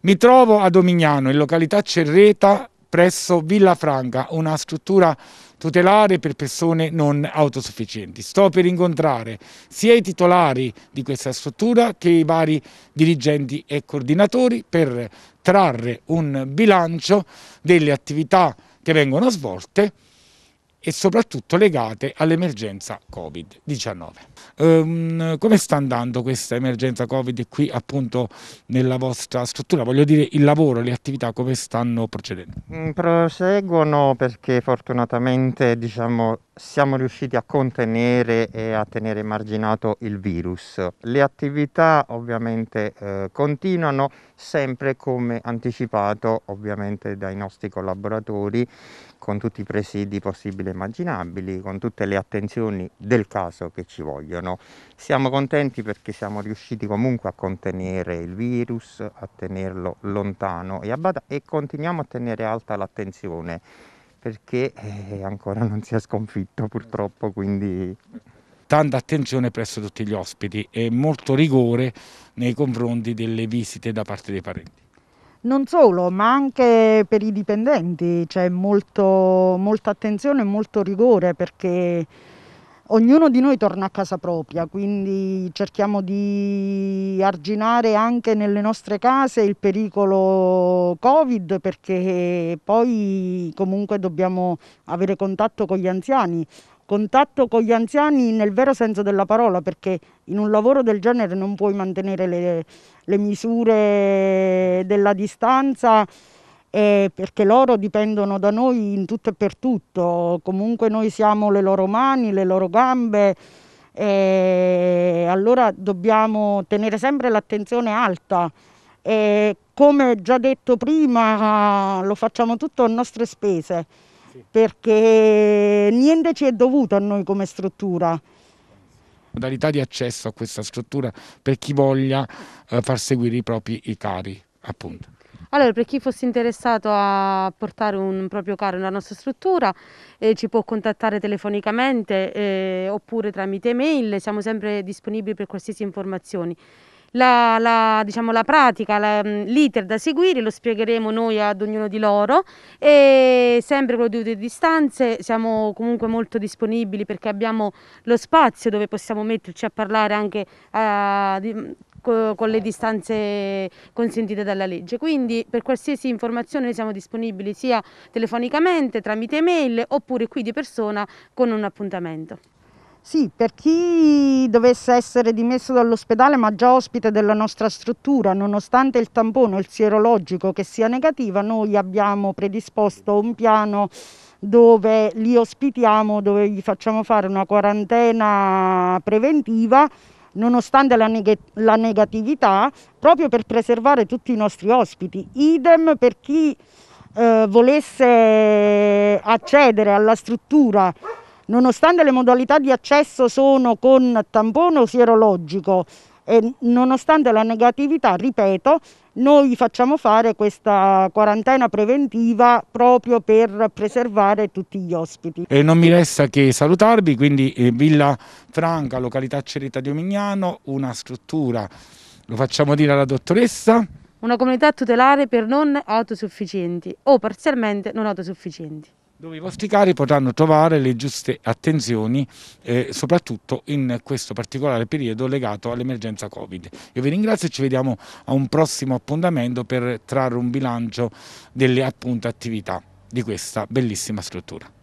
Mi trovo a Domignano, in località Cerreta, presso Villa Franca, una struttura tutelare per persone non autosufficienti. Sto per incontrare sia i titolari di questa struttura che i vari dirigenti e coordinatori per trarre un bilancio delle attività che vengono svolte e soprattutto legate all'emergenza Covid-19. Um, ehm, come sta andando questa emergenza Covid qui appunto nella vostra struttura? Voglio dire il lavoro, le attività come stanno procedendo? Mm, proseguono perché fortunatamente diciamo, siamo riusciti a contenere e a tenere marginato il virus. Le attività ovviamente eh, continuano sempre come anticipato ovviamente dai nostri collaboratori con tutti i presidi possibili immaginabili, con tutte le attenzioni del caso che ci vogliono. Siamo contenti perché siamo riusciti comunque a contenere il virus, a tenerlo lontano e, a bada- e continuiamo a tenere alta l'attenzione perché eh, ancora non si è sconfitto purtroppo, quindi tanta attenzione presso tutti gli ospiti e molto rigore nei confronti delle visite da parte dei parenti. Non solo, ma anche per i dipendenti c'è molta attenzione e molto rigore perché ognuno di noi torna a casa propria, quindi cerchiamo di arginare anche nelle nostre case il pericolo Covid perché poi comunque dobbiamo avere contatto con gli anziani contatto con gli anziani nel vero senso della parola, perché in un lavoro del genere non puoi mantenere le, le misure della distanza, eh, perché loro dipendono da noi in tutto e per tutto, comunque noi siamo le loro mani, le loro gambe, eh, allora dobbiamo tenere sempre l'attenzione alta. E come già detto prima, lo facciamo tutto a nostre spese perché niente ci è dovuto a noi come struttura. Modalità di accesso a questa struttura per chi voglia eh, far seguire i propri i cari, appunto. Allora, per chi fosse interessato a portare un proprio caro nella nostra struttura, eh, ci può contattare telefonicamente eh, oppure tramite mail, siamo sempre disponibili per qualsiasi informazione la, la, diciamo, la pratica, mm, l'iter da seguire, lo spiegheremo noi ad ognuno di loro e sempre con le dovute distanze siamo comunque molto disponibili perché abbiamo lo spazio dove possiamo metterci a parlare anche eh, di, mm, con le distanze consentite dalla legge. Quindi per qualsiasi informazione siamo disponibili sia telefonicamente, tramite mail oppure qui di persona con un appuntamento. Sì, per chi dovesse essere dimesso dall'ospedale ma già ospite della nostra struttura, nonostante il tampone, il sierologico che sia negativa, noi abbiamo predisposto un piano dove li ospitiamo, dove gli facciamo fare una quarantena preventiva nonostante la, neg la negatività, proprio per preservare tutti i nostri ospiti. Idem per chi eh, volesse accedere alla struttura nonostante le modalità di accesso sono con tampone o sierologico e nonostante la negatività, ripeto, noi facciamo fare questa quarantena preventiva proprio per preservare tutti gli ospiti. E non mi resta che salutarvi, quindi eh, Villa Franca, località Cerita di Omignano, una struttura, lo facciamo dire alla dottoressa, una comunità tutelare per non autosufficienti o parzialmente non autosufficienti dove i vostri cari potranno trovare le giuste attenzioni, eh, soprattutto in questo particolare periodo legato all'emergenza Covid. Io vi ringrazio e ci vediamo a un prossimo appuntamento per trarre un bilancio delle appunto, attività di questa bellissima struttura.